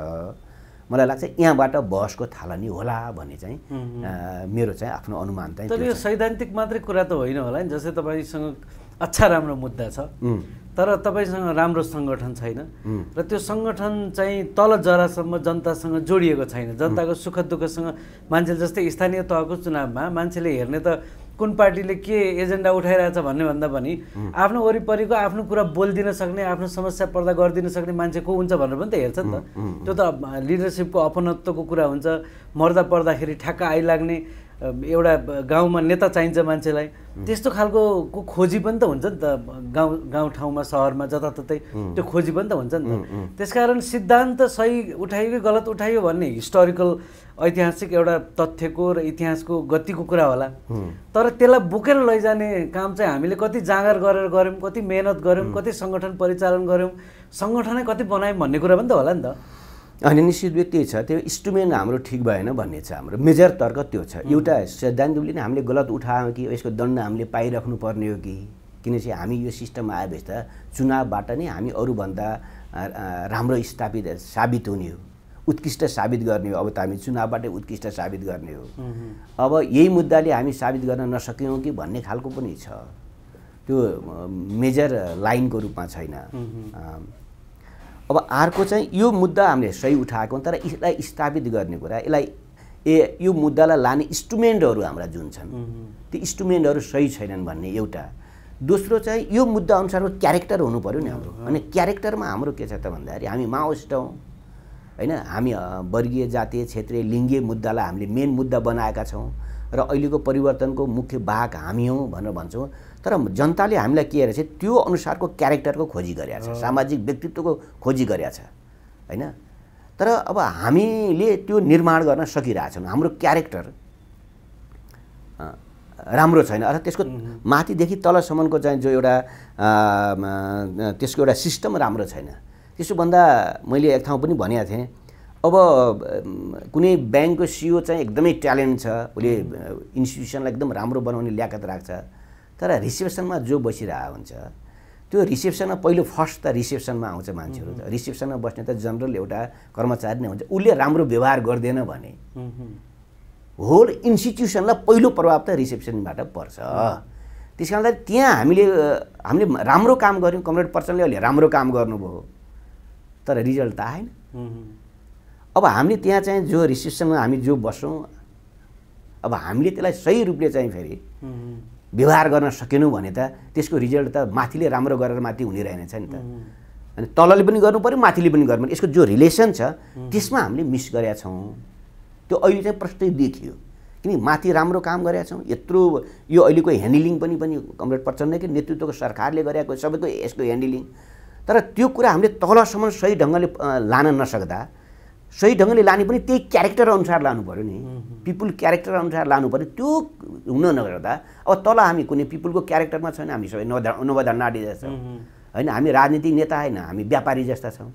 मलाई लाग्छ यहाँबाट बहसको थालनी होला भन्ने चाहिँ मेरो चाहिँ आफ्नो अनुमान चाहिँ तर यो सैद्धान्तिक मात्रै कुरा त होइन होला नि जस्तै तपाईँसँग अच्छा राम्रो मुद्दा छ तर तपाईँसँग राम्रो सङ्गठन छैन र त्यो सङ्गठन चाहिँ तल जरासम्म जनतासँग जोडिएको छैन जनताको सुख दुःखसँग मान्छेले जस्तै स्थानीय तहको चुनावमा मान्छेले हेर्ने त कुन पार्टीले के एजेन्डा उठाइरहेछ भन्ने भन्दा पनि आफ्नो वरिपरिको आफ्नो कुरा बोलिदिन सक्ने आफ्नो समस्या पर्दा गरिदिन सक्ने मान्छे को हुन्छ भनेर पनि त हेर्छ नि त त्यो त लिडरसिपको अपनत्वको कुरा हुन्छ मर्दा पर्दाखेरि ठ्याक्क आइलाग्ने एउटा गाउँमा नेता चाहिन्छ मान्छेलाई त्यस्तो खालको को खोजी पनि त हुन्छ नि त गाउँ गाउँ ठाउँमा सहरमा जताततै त्यो खोजी पनि त हुन्छ नि त त्यसकारण सिद्धान्त सही उठायो कि गलत उठायो भन्ने हिस्टोरिकल ऐतिहासिक एउटा तथ्यको र इतिहासको गतिको कुरा होला तर त्यसलाई बोकेर लैजाने काम चाहिँ हामीले कति जाँगर गरेर गऱ्यौँ कति मेहनत गऱ्यौँ कति सङ्गठन परिचालन गऱ्यौँ सङ्गठनै कति बनायौँ भन्ने कुरा पनि त होला नि त अनि निश्चित रूपले छ त्यो इन्स्ट्रुमेन्ट हाम्रो ठिक भएन भन्ने छ हाम्रो मेजर तर्क त्यो छ एउटा सैद्धान्तिकले नै हामीले गलत उठायौँ कि यसको दण्ड हामीले पाइराख्नु पर्ने हो कि किनकि हामी यो सिस्टममा आएपछि त चुनावबाट नै हामी अरूभन्दा राम्रो स्थापित साबित हुने हो उत्कृष्ट साबित गर्ने हो अब त हामी चुनावबाटै उत्कृष्ट साबित गर्ने हो अब यही मुद्दाले हामी साबित गर्न नसक्यौँ कि भन्ने खालको पनि छ त्यो मेजर लाइनको रूपमा छैन अब अर्को चाहिँ यो मुद्दा हामीले सही उठाएको तर यसलाई स्थापित गर्ने कुरा यसलाई ए यो मुद्दालाई लाने इन्स्ट्रुमेन्टहरू हाम्रा जुन छन् ती इन्स्ट्रुमेन्टहरू सही छैनन् भन्ने एउटा दोस्रो चाहिँ यो मुद्दा अनुसारको क्यारेक्टर हुनु पऱ्यो नि हाम्रो अनि क्यारेक्टरमा हाम्रो के छ त भन्दाखेरि हामी माओस्ट हौँ होइन हामी वर्गीय जातीय क्षेत्रीय लिङ्गीय मुद्दालाई हामीले मेन मुद्दा बनाएका छौँ र अहिलेको परिवर्तनको मुख्य भाग हामी हौँ भनेर भन्छौँ तर जनताले हामीलाई के हेरेको छ त्यो अनुसारको क्यारेक्टरको खोजी गरिरहेको छ सामाजिक व्यक्तित्वको खोजी गरिरहेको छ होइन तर अब हामीले त्यो निर्माण गर्न सकिरहेछौँ हाम्रो क्यारेक्टर राम्रो छैन अर्थात् त्यसको माथिदेखि तलसम्मको चाहिँ जो एउटा त्यसको एउटा सिस्टम राम्रो छैन भन्दा मैले एक ठाउँ पनि भनेको थिएँ अब कुनै ब्याङ्कको सिओ चाहिँ एकदमै ट्यालेन्ट छ उसले इन्स्टिट्युसनलाई एकदम राम्रो बनाउने ल्याकत राख्छ तर रिसेप्सनमा जो बसिरहेको हुन्छ त्यो रिसेप्सनमा पहिलो फर्स्ट त रिसेप्सनमा आउँछ मान्छेहरू त रिसेप्सनमा बस्ने त जनरल एउटा कर्मचारी नै हुन्छ उसले राम्रो व्यवहार गर्दैन भने होल इन्स्टिट्युसनलाई पहिलो प्रभाव त रिसेप्सनबाट पर्छ त्यस कारणले त्यहाँ हामीले हामीले राम्रो काम गऱ्यौँ कमरेड पर्सनले अहिले राम्रो काम गर्नुभयो तर रिजल्ट त आएन अब हामीले त्यहाँ चाहिँ जो ऋषिसँग हामी जो बस्छौँ अब हामीले त्यसलाई सही रूपले चाहिँ फेरि व्यवहार गर्न सकेनौँ भने त त्यसको रिजल्ट त माथिले राम्रो गरेर माथि हुने रहेनछ नि त अनि तलले पनि गर्नु पऱ्यो माथिले पनि गर्नु पऱ्यो यसको जो रिलेसन छ त्यसमा हामीले मिस गरेका छौँ त्यो अहिले चाहिँ प्रष्टै देखियो किनकि माथि राम्रो काम गरेका छौँ यत्रो यो अहिलेको ह्यान्डलिङ पनि पनि कमरेड प्रचण्डकै नेतृत्वको सरकारले गरेको सबैको यसको ह्यान्डलिङ तर त्यो कुरा हामीले तलसम्म सही ढङ्गले लान नसक्दा सही ढङ्गले लाने पनि त्यही क्यारेक्टर अनुसार लानु पऱ्यो नि पिपुल क्यारेक्टर अनुसार लानु पऱ्यो त्यो हुन नगर्दा अब तल हामी कुनै पिपुलको क्यारेक्टरमा छैन हामी सबै नवधा नवधार नाडी जस्ता होइन हामी राजनीति नेता होइन हामी व्यापारी जस्ता छौँ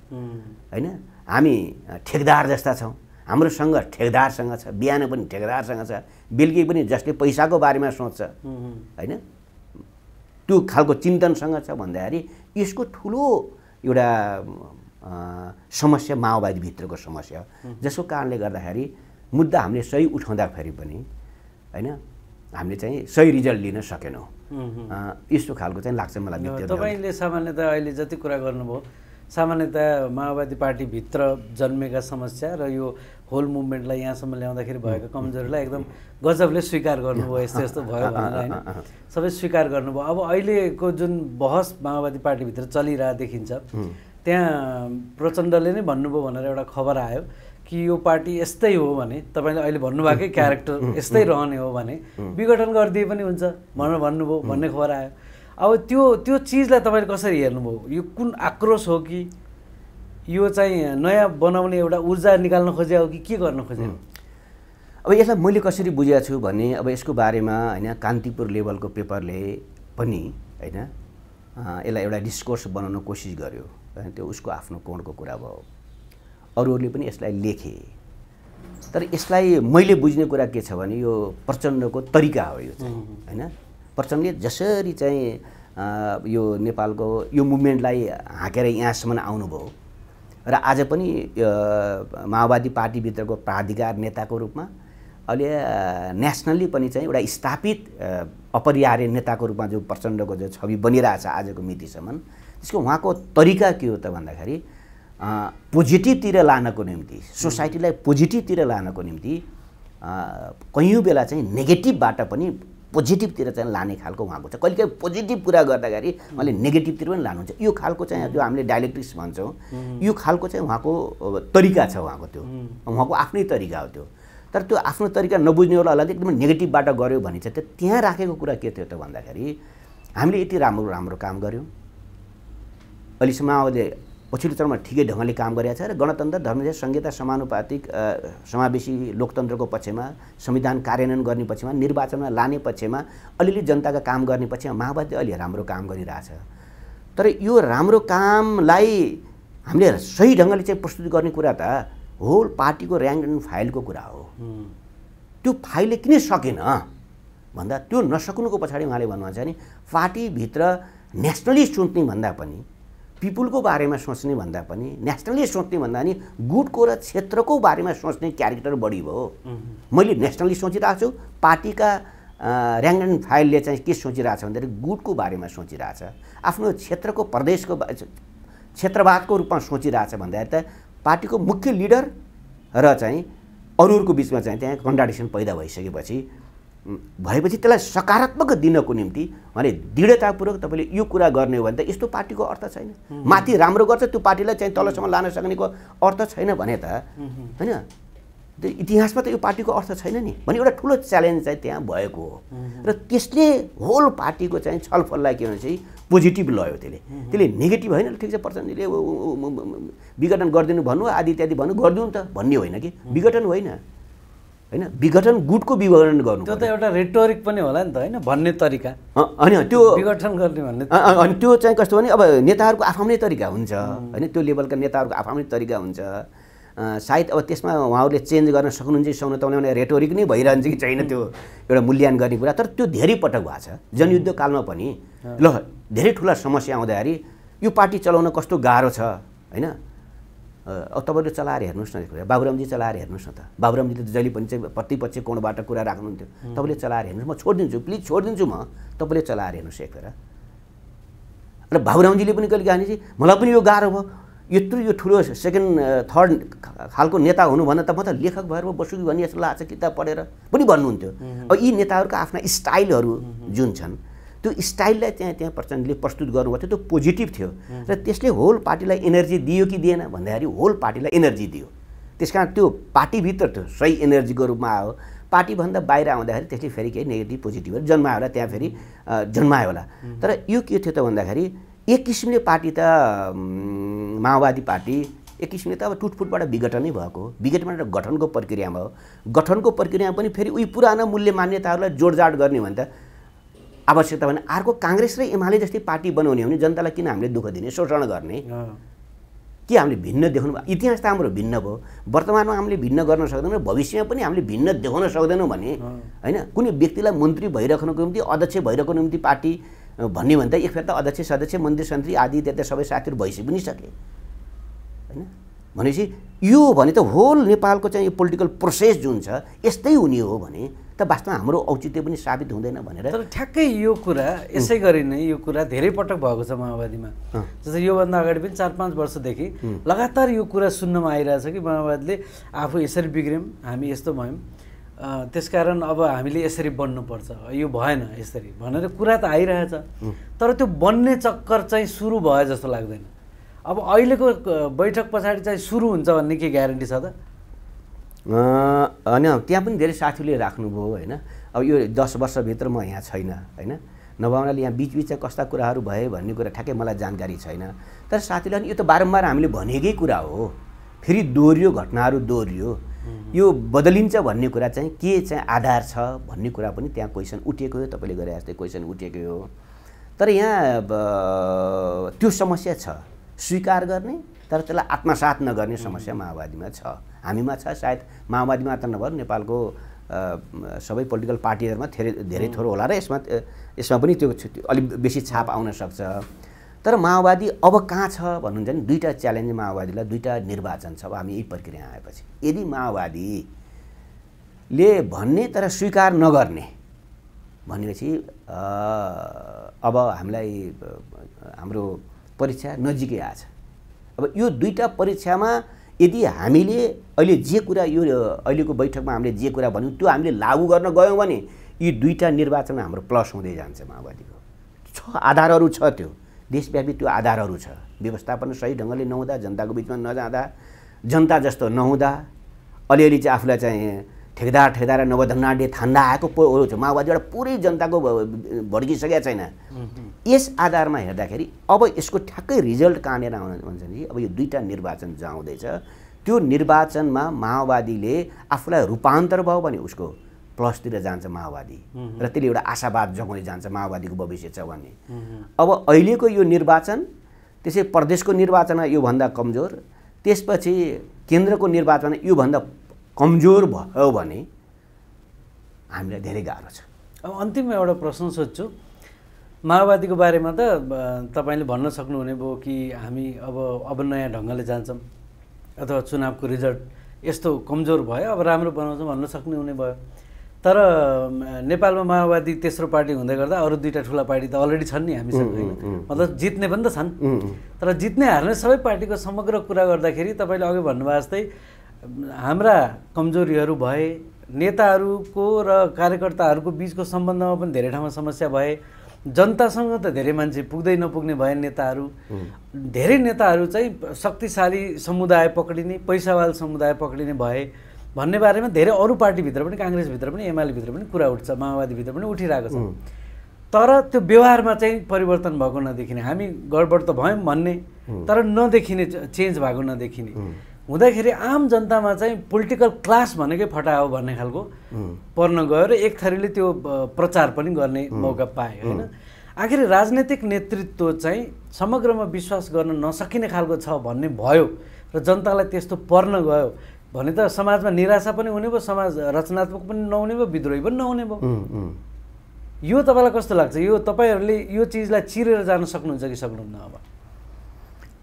होइन हामी ठेकदार जस्ता छौँ हाम्रोसँग ठेकदारसँग छ बिहान पनि ठेकदारसँग छ बेलुकी पनि जसले पैसाको बारेमा सोच्छ होइन त्यो खालको चिन्तनसँग छ भन्दाखेरि यसको ठुलो एउटा समस्या माओवादीभित्रको समस्या जसको कारणले गर्दाखेरि मुद्दा हामीले सही उठाउँदाखेरि पनि होइन हामीले चाहिँ सही रिजल्ट लिन सकेनौँ यस्तो खालको चाहिँ लाग्छ मलाई तपाईँले सामान्यत अहिले जति कुरा गर्नुभयो सामान्यतया माओवादी पार्टीभित्र जन्मेका समस्या र यो होल मुभमेन्टलाई यहाँसम्म ल्याउँदाखेरि भएको कमजोरीलाई एकदम गजबले स्वीकार गर्नुभयो यस्तो यस्तो भयो भनेर होइन सबै स्वीकार गर्नुभयो अब अहिलेको जुन बहस माओवादी पार्टीभित्र चलिरहेको देखिन्छ त्यहाँ प्रचण्डले नै भन्नुभयो भनेर एउटा खबर आयो कि यो पार्टी यस्तै हो भने तपाईँले अहिले भन्नुभएकै क्यारेक्टर यस्तै रहने हो भने विघटन गरिदिए पनि हुन्छ भनेर भन्नुभयो भन्ने खबर आयो अब त्यो त्यो चिजलाई तपाईँले कसरी हेर्नुभयो यो कुन आक्रोश हो कि यो चाहिँ नयाँ बनाउने एउटा ऊर्जा निकाल्न खोजे हो कि के गर्न खोजे अब यसलाई मैले कसरी बुझेको छु भने अब यसको बारेमा होइन कान्तिपुर लेभलको पेपरले पनि होइन यसलाई एउटा डिस्कोर्स बनाउन कोसिस गर्यो त्यो उसको आफ्नो कोणको कुरा भयो अरूहरूले पनि यसलाई लेखे तर यसलाई मैले बुझ्ने कुरा के छ भने यो प्रचण्डको तरिका हो यो चाहिँ होइन प्रचण्डले जसरी चाहिँ यो नेपालको यो मुभमेन्टलाई हाँकेर यहाँसम्म आउनुभयो र आज पनि माओवादी पार्टीभित्रको प्राधिकार नेताको रूपमा अहिले नेसनल्ली पनि चाहिँ एउटा स्थापित अपरिहार्य नेताको रूपमा जो प्रचण्डको जो छवि बनिरहेछ आजको मितिसम्म त्यसको उहाँको तरिका के हो त भन्दाखेरि पोजिटिभतिर लानको निम्ति सोसाइटीलाई पोजिटिभतिर लानको निम्ति कैयौँ बेला चाहिँ नेगेटिभबाट पनि पोजिटिभतिर चाहिँ लाने खालको उहाँको छ कहिले कहिलेकाहीँ पोजिटिभ कुरा गर्दाखेरि उहाँले नेगेटिभतिर पनि लानुहुन्छ यो खालको चाहिँ जो हामीले डाइलेक्ट्रिक्स भन्छौँ यो खालको चाहिँ उहाँको तरिका छ उहाँको त्यो उहाँको आफ्नै तरिका हो त्यो तर त्यो आफ्नो तरिका नबुझ्नेवाला नबुझ्नेहरूलाई एकदमै नेगेटिभबाट गऱ्यो भने चाहिँ त्यहाँ राखेको कुरा के थियो त भन्दाखेरि हामीले यति राम्रो राम्रो काम गऱ्यौँ अहिलेसम्म अहिले पछिल्लो चरणमा ठिकै ढङ्गले काम गरेका छ र गणतन्त्र धर्मदेश संहिता समानुपातिक समावेशी लोकतन्त्रको पक्षमा संविधान कार्यान्वयन गर्ने पक्षमा निर्वाचनमा लाने पक्षमा अलिअलि जनताका काम गर्ने पक्षमा माओवादीले अलि राम्रो काम गरिरहेछ तर यो राम्रो कामलाई हामीले सही ढङ्गले चाहिँ प्रस्तुत गर्ने कुरा त होल पार्टीको ऱ्याङ्क एन्ड फाइलको कुरा हो त्यो फाइलले किन सकेन भन्दा त्यो नसक्नुको पछाडि उहाँले भन्नुहुन्छ नि पार्टीभित्र नेसनलिस्ट चुन्ने भन्दा पनि पिपुलको बारेमा सोच्ने भन्दा पनि नेसनली सोच्ने भन्दा पनि गुटको र क्षेत्रको बारेमा सोच्ने क्यारेक्टर बढी भयो मैले नेसनली सोचिरहेको छु पार्टीका ऱ्याङ एन्ड फाइलले चाहिँ के सोचिरहेछ भन्दाखेरि गुटको बारेमा सोचिरहेछ आफ्नो क्षेत्रको प्रदेशको क्षेत्रवादको रूपमा सोचिरहेछ भन्दाखेरि त पार्टीको मुख्य लिडर र चाहिँ अरूहरूको बिचमा चाहिँ त्यहाँ कन्ट्राडिक्सन पैदा भइसकेपछि भएपछि त्यसलाई सकारात्मक दिनको निम्ति भने दृढतापूर्वक तपाईँले यो कुरा गर्ने हो भने त यस्तो पार्टीको अर्थ छैन माथि राम्रो गर्छ त्यो पार्टीलाई चाहिँ तलसम्म लान सक्नेको अर्थ छैन भने त होइन त्यो इतिहासमा त यो पार्टीको अर्थ छैन नि भने एउटा ठुलो च्यालेन्ज चाहिँ त्यहाँ भएको हो र त्यसले होल पार्टीको चाहिँ छलफललाई के भन्छ पोजिटिभ लयो त्यसले त्यसले नेगेटिभ होइन ठिक छ प्रचण्डले विघटन गरिदिनु भन्नु आदि इत्यादि भन्नु गरिदिउँ त भन्ने होइन कि विघटन होइन होइन विघटन गुटको विवरण गर्नु त्यो त एउटा रेटोरिक पनि होला नि त होइन भन्ने तरिका अनि त्यो विघटन गर्ने भन्ने अनि त्यो चाहिँ कस्तो भने अब नेताहरूको आफ्नै तरिका हुन्छ होइन त्यो लेभलका नेताहरूको आफ्नै तरिका हुन्छ सायद अब त्यसमा उहाँहरूले चेन्ज गर्न सक्नुहुन्छ कि सक्नु त भने रेटोरिक नै भइरहन्छ कि छैन त्यो एउटा मूल्याङ्कन गर्ने कुरा तर त्यो धेरै पटक भएको छ जनयुद्ध कालमा पनि ल धेरै ठुला समस्या आउँदाखेरि यो पार्टी चलाउन कस्तो गाह्रो छ होइन अब तपाईँले चलाएर हेर्नुहोस् न कुरा बाबुरामजी चलाएर हेर्नुहोस् न त बाबुरामजीले त जहिले पनि चाहिँ प्रतिपक्ष कोणबाट कुरा राख्नुहुन्थ्यो तपाईँले चलाएर हेर्नुहोस् म छोडिदिन्छु प्लिज छोडिदिन्छु म तपाईँले चलाएर हेर्नुहोस् एक र बाबुरामजीले पनि कहिले चाहिँ मलाई पनि यो गाह्रो भयो यत्रो यो ठुलो सेकेन्ड थर्ड खालको नेता हुनुभन्दा त म त लेखक भएर बसु कि भन्ने जस्तो लाग्छ किताब पढेर पनि भन्नुहुन्थ्यो अब यी नेताहरूको आफ्ना स्टाइलहरू जुन छन् त्यो स्टाइललाई त्यहाँ त्यहाँ प्रचण्डले प्रस्तुत गर्नुभएको थियो त्यो पोजिटिभ थियो र त्यसले होल पार्टीलाई इनर्जी दियो कि दिएन भन्दाखेरि होल पार्टीलाई इनर्जी दियो त्यस कारण त्यो पार्टीभित्र त्यो सही एनर्जीको रूपमा आयो पार्टीभन्दा बाहिर आउँदाखेरि त्यसले फेरि केही नेगेटिभ पोजिटिभहरू जन्मायो होला त्यहाँ फेरि जन्मायो होला तर यो के थियो त भन्दाखेरि एक किसिमले पार्टी त माओवादी पार्टी एक किसिमले त अब टुटफुटबाट विघटनै भएको हो विघटनबाट गठनको प्रक्रियामा हो गठनको प्रक्रियामा पनि फेरि उही पुरानो मूल्य मान्यताहरूलाई जोडजाड गर्ने भने त आवश्यकता भने अर्को काङ्ग्रेस र एमाले जस्तै पार्टी बनाउने हो भने जनतालाई किन हामीले दुःख दिने शोषण गर्ने के हामीले भिन्न देखाउनु भयो इतिहास त हाम्रो भिन्न भयो वर्तमानमा हामीले भिन्न गर्न सक्दैनौँ भविष्यमा पनि हामीले भिन्न देखाउन सक्दैनौँ भने होइन कुनै व्यक्तिलाई मन्त्री भइराख्नुको निम्ति अध्यक्ष भइरहेको निम्ति पार्टी भन्ने भने त एक फेर त अध्यक्ष सदस्य मन्त्री सन्त्री आदि त्यता सबै साथीहरू भइसके पनि सके होइन भनेपछि यो भने त होल नेपालको चाहिँ यो पोलिटिकल प्रोसेस जुन छ यस्तै हुने हो भने त वास्तवमा हाम्रो औचित्य पनि साबित हुँदैन भनेर तर ठ्याक्कै यो कुरा यसै गरी नै यो कुरा धेरै पटक भएको छ माओवादीमा जस्तै योभन्दा अगाडि पनि चार पाँच वर्षदेखि लगातार यो कुरा सुन्नमा आइरहेछ कि माओवादीले आफू यसरी बिग्रियौँ हामी यस्तो भयौँ त्यसकारण अब हामीले यसरी बन्नुपर्छ यो भएन यसरी भनेर कुरा त आइरहेछ तर त्यो बन्ने चक्कर चाहिँ सुरु भयो जस्तो लाग्दैन अब अहिलेको बैठक पछाडि चाहिँ सुरु हुन्छ भन्ने के ग्यारेन्टी छ त होइन त्यहाँ पनि धेरै साथीले राख्नुभयो होइन अब यो दस वर्षभित्र म यहाँ छैन होइन उनीहरूले यहाँ बिचबिचमा कस्ता कुराहरू भए भन्ने कुरा ठ्याक्कै मलाई जानकारी छैन तर साथीले यो त बारम्बार हामीले भनेकै कुरा हो फेरि दोहोऱ्यो घटनाहरू दोहोऱ्यो यो बदलिन्छ भन्ने कुरा चाहिँ के चाहिँ आधार छ भन्ने कुरा पनि त्यहाँ क्वेसन उठेको हो तपाईँले गरे जस्तै क्वेसन उठेकै हो तर यहाँ त्यो समस्या छ स्वीकार गर्ने तर त्यसलाई आत्मसात नगर्ने समस्या माओवादीमा छ हामीमा छ सायद माओवादी मात्र नभएर नेपालको सबै पोलिटिकल पार्टीहरूमा धेरै धेरै थोर होला र यसमा यसमा पनि त्यो अलिक बेसी छाप आउन सक्छ तर माओवादी अब कहाँ छ भन्नुहुन्छ भने दुईवटा च्यालेन्ज माओवादीलाई दुईवटा निर्वाचन छ अब हामी यही प्रक्रिया आएपछि यदि माओवादीले भन्ने तर स्वीकार नगर्ने भनेपछि अब हामीलाई हाम्रो परीक्षा नजिकै छ अब यो दुईवटा परीक्षामा यदि हामीले अहिले जे कुरा यो अहिलेको बैठकमा हामीले जे कुरा भन्यौँ त्यो हामीले लागू गर्न गयौँ भने यी दुईवटा निर्वाचन हाम्रो प्लस हुँदै जान्छ माओवादीको छ आधारहरू छ त्यो देशव्यापी त्यो आधारहरू छ व्यवस्थापन सही ढङ्गले नहुँदा जनताको बिचमा नजाँदा जनता जस्तो नहुँदा अलिअलि चाहिँ आफूलाई चाहिँ ठेकदार ठेकदार नवधनाडे थान्दा आएको माओवादी एउटा पुरै जनताको भड्किसकेका छैन यस आधारमा हेर्दाखेरि अब यसको ठ्याक्कै रिजल्ट कहाँनिर आउन भन्छ नि अब यो दुईवटा निर्वाचन जहाँ आउँदैछ त्यो निर्वाचनमा माओवादीले आफूलाई रूपान्तर भयो भने उसको प्लसतिर जान्छ माओवादी र त्यसले एउटा आशावाद जगाउने जान्छ माओवादीको भविष्य छ भन्ने अब अहिलेको यो निर्वाचन त्यसै प्रदेशको निर्वाचन योभन्दा कमजोर त्यसपछि केन्द्रको निर्वाचन योभन्दा कमजोर भयो भने हामीलाई धेरै गाह्रो छ अब अन्तिम एउटा प्रश्न सोध्छु माओवादीको बारेमा त तपाईँले भन्न सक्नुहुने भयो कि हामी अब अब नयाँ ढङ्गले जान्छौँ अथवा चुनावको रिजल्ट यस्तो कमजोर भयो अब राम्रो बनाउँछौँ भन्न सक्नुहुने भयो तर नेपालमा माओवादी तेस्रो पार्टी हुँदै गर्दा अरू दुईवटा ठुला पार्टी त अलरेडी छन् नि हामीसँग होइन मतलब जित्ने पनि त छन् तर जित्ने हार्ने सबै पार्टीको समग्र कुरा गर्दाखेरि तपाईँले अघि भन्नुभयो जस्तै हाम्रा कमजोरीहरू भए नेताहरूको र कार्यकर्ताहरूको बिचको सम्बन्धमा पनि धेरै ठाउँमा समस्या भए जनतासँग त धेरै मान्छे पुग्दै नपुग्ने भए नेताहरू धेरै नेताहरू चाहिँ शक्तिशाली समुदाय पक्रिने पैसावाल समुदाय पक्रिने भए भन्ने बारेमा धेरै अरू पार्टीभित्र पनि काङ्ग्रेसभित्र पनि एमालेभित्र पनि कुरा उठ्छ माओवादीभित्र पनि उठिरहेको छ तर त्यो व्यवहारमा चाहिँ परिवर्तन भएको नदेखिने हामी गडबड त भयौँ भन्ने तर नदेखिने चेन्ज भएको नदेखिने हुँदाखेरि आम जनतामा चाहिँ पोलिटिकल क्लास भनेकै फटायो भन्ने खालको पर्न गयो र एक थरीले त्यो प्रचार पनि गर्ने मौका पाए होइन आखिर राजनैतिक नेतृत्व चाहिँ समग्रमा विश्वास गर्न नसकिने खालको छ भन्ने भयो र जनतालाई त्यस्तो पर्न गयो भने त समाजमा निराशा पनि हुने भयो समाज रचनात्मक पनि नहुने भयो विद्रोही पनि नहुने भयो यो तपाईँलाई कस्तो लाग्छ यो तपाईँहरूले यो चिजलाई चिरेर जान सक्नुहुन्छ कि सक्नुहुन्न अब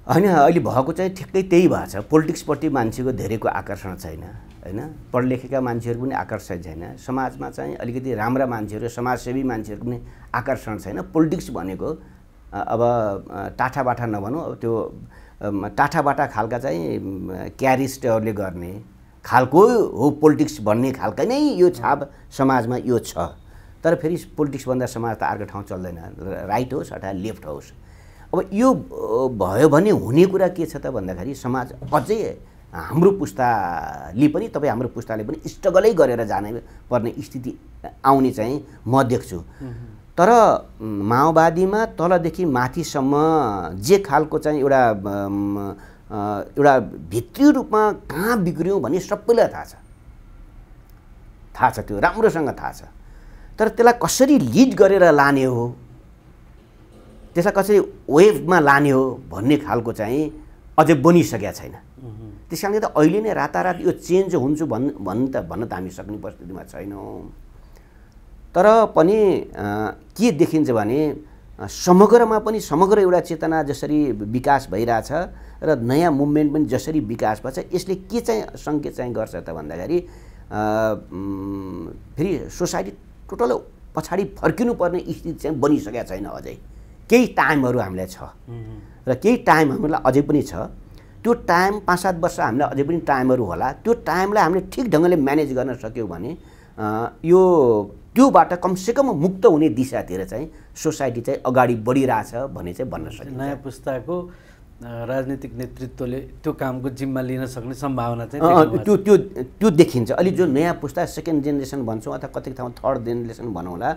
होइन अहिले भएको चाहिँ ठिक्कै त्यही भएको छ पोलिटिक्सप्रति मान्छेको धेरैको आकर्षण छैन होइन पढ लेखेका मान्छेहरू पनि आकर्षण छैन समाजमा चाहिँ अलिकति राम्रा मान्छेहरू समाजसेवी मान्छेहरू पनि आकर्षण छैन पोलिटिक्स भनेको अब टाठाबाठा नभनौँ अब त्यो टाठाबाटा खालका चाहिँ क्यारिस्टहरूले गर्ने खालको हो पोलिटिक्स भन्ने खालकै नै यो छाप समाजमा यो छ तर फेरि पोलिटिक्सभन्दा समाज त अर्को ठाउँ चल्दैन राइट होस् अथवा लेफ्ट होस् अब यो भयो भने हुने कुरा के छ त भन्दाखेरि समाज अझै हाम्रो पुस्ताले पनि तपाईँ हाम्रो पुस्ताले पनि स्ट्रगलै गरेर जाने पर्ने स्थिति आउने चाहिँ म देख्छु तर माओवादीमा तलदेखि माथिसम्म जे खालको चाहिँ एउटा एउटा भित्री रूपमा कहाँ बिग्रियौँ भन्ने सबैलाई थाहा छ थाहा छ त्यो राम्रोसँग थाहा छ तर त्यसलाई कसरी लिड गरेर लाने हो त्यसलाई कसरी वेभमा लाने हो भन्ने खालको चाहिँ अझै बनिसकेका छैन त्यस कारणले त अहिले नै रातारात यो चेन्ज हुन्छु भन् भन् त भन्न त हामी सक्ने परिस्थितिमा छैनौँ तर पनि के देखिन्छ भने समग्रमा पनि समग्र एउटा चेतना जसरी विकास भइरहेछ र नयाँ मुभमेन्ट पनि जसरी विकास भएछ यसले के चाहिँ सङ्केत चाहिँ गर्छ त भन्दाखेरि फेरि सोसाइटी टोटल पछाडि फर्किनुपर्ने स्थिति चाहिँ बनिसकेका छैन अझै केही टाइमहरू हामीलाई छ र केही टाइम हामीलाई अझै पनि छ त्यो टाइम पाँच सात वर्ष हामीलाई अझै पनि टाइमहरू होला त्यो टाइमलाई हामीले ठिक ढङ्गले म्यानेज गर्न सक्यौँ भने यो त्योबाट कमसेकम मुक्त हुने दिशातिर चाहिँ सोसाइटी चाहिँ अगाडि बढिरहेछ भन्ने चाहिँ भन्न सकिन्छ नयाँ पुस्ताको राजनीतिक नेतृत्वले त्यो कामको जिम्मा लिन सक्ने सम्भावना चाहिँ त्यो त्यो त्यो देखिन्छ अहिले जो नयाँ पुस्ता सेकेन्ड जेनेरेसन भन्छौँ अथवा कति ठाउँ थर्ड जेनेरेसन भनौँला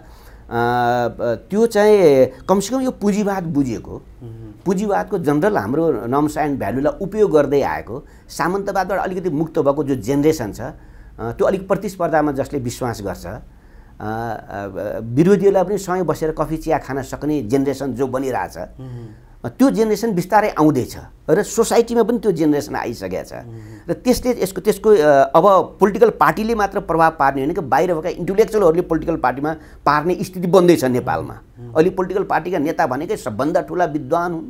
त्यो चाहिँ कमसेकम यो पुँजीवाद बुझेको पुँजीवादको जनरल हाम्रो नम्स एन्ड भ्यालुलाई उपयोग गर्दै आएको सामन्तवादबाट अलिकति मुक्त भएको जो जेनेरेसन छ त्यो अलिक प्रतिस्पर्धामा जसले विश्वास गर्छ विरोधीहरूलाई पनि सँगै बसेर कफी चिया खान सक्ने जेनेरेसन जो बनिरहेछ त्यो जेनेरेसन बिस्तारै आउँदैछ र सोसाइटीमा पनि त्यो जेनेरेसन आइसकेको छ र त्यसले यसको त्यसको अब पोलिटिकल पार्टीले मात्र प्रभाव पार्ने होइन कि भएका इन्टेलेक्चुअलहरूले पोलिटिकल पार्टीमा पार्ने स्थिति बन्दैछ नेपालमा अहिले पोलिटिकल पार्टीका नेता भनेकै सबभन्दा ठुला विद्वान हुन्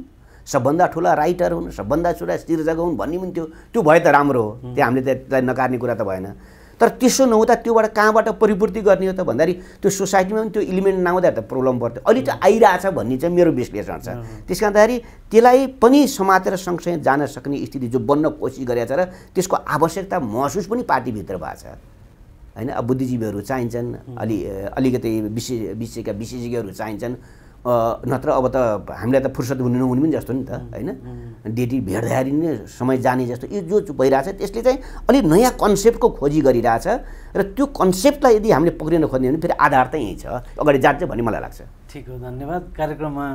सबभन्दा ठुला राइटर हुन् सबभन्दा ठुला सिर्जक हुन् भन्ने पनि थियो त्यो भए त राम्रो हो त्यो हामीले त्यसलाई नकार्ने कुरा त भएन तर त्यसो नहुँदा त्योबाट कहाँबाट परिपूर्ति गर्ने हो त भन्दाखेरि त्यो सोसाइटीमा पनि त्यो इलिमेन्ट नआउँदाखेरि त प्रब्लम पर्थ्यो अहिले त आइरहेछ भन्ने चाहिँ मेरो विश्लेषण छ त्यस कारणखेरि त्यसलाई पनि समातेर सँगसँगै जान सक्ने स्थिति जो बन्न कोसिस गरेको छ र त्यसको आवश्यकता महसुस पनि पार्टीभित्र भएको छ होइन अब बुद्धिजीवीहरू चाहिन्छन् अलि अलिकति विशेष विषयका विशेषज्ञहरू चाहिन्छन् नत्र अब त हामीलाई त फुर्सद हुने नहुने पनि जस्तो नि त होइन डेटी भेट्दाखेरि नै समय जाने जस्तो यो जो भइरहेछ त्यसले चाहिँ अलिक नयाँ कन्सेप्टको खोजी गरिरहेछ र त्यो कन्सेप्टलाई यदि हामीले पक्रिन खोज्ने भने फेरि आधार त यहीँ छ अगाडि जान्छ भन्ने मलाई लाग्छ ठिक हो धन्यवाद कार्यक्रममा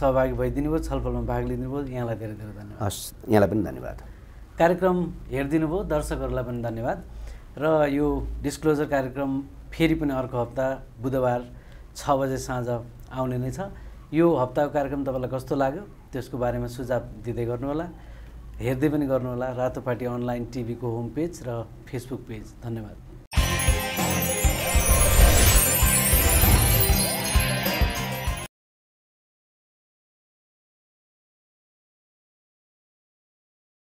सहभागी भइदिनु भयो छलफलमा भाग लिनु भयो यहाँलाई धेरै धेरै धन्यवाद हस् यहाँलाई पनि धन्यवाद कार्यक्रम हेरिदिनु भयो दर्शकहरूलाई पनि धन्यवाद र यो डिस्क्लोजर कार्यक्रम फेरि पनि अर्को हप्ता बुधबार छ बजे साँझ आउने नै छ यो हप्ताको कार्यक्रम तपाईँलाई कस्तो लाग्यो त्यसको बारेमा सुझाव दिँदै गर्नुहोला हेर्दै पनि गर्नुहोला रातोपाटी अनलाइन टिभीको होम पेज र फेसबुक पेज धन्यवाद